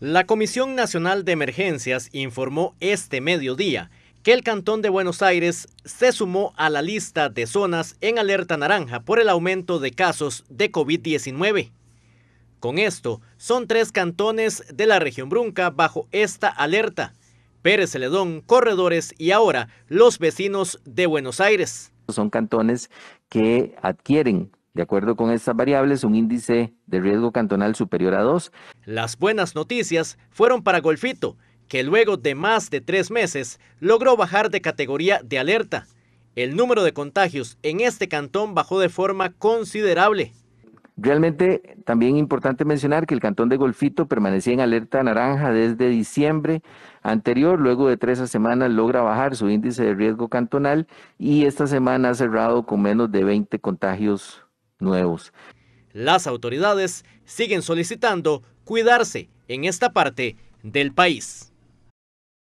La Comisión Nacional de Emergencias informó este mediodía que el Cantón de Buenos Aires se sumó a la lista de zonas en alerta naranja por el aumento de casos de COVID-19. Con esto, son tres cantones de la región Brunca bajo esta alerta. Pérez Celedón, Corredores y ahora los vecinos de Buenos Aires. Son cantones que adquieren de acuerdo con estas variables, un índice de riesgo cantonal superior a 2. Las buenas noticias fueron para Golfito, que luego de más de tres meses logró bajar de categoría de alerta. El número de contagios en este cantón bajó de forma considerable. Realmente también es importante mencionar que el cantón de Golfito permanecía en alerta naranja desde diciembre anterior, luego de tres semanas logra bajar su índice de riesgo cantonal y esta semana ha cerrado con menos de 20 contagios nuevos. Las autoridades siguen solicitando cuidarse en esta parte del país.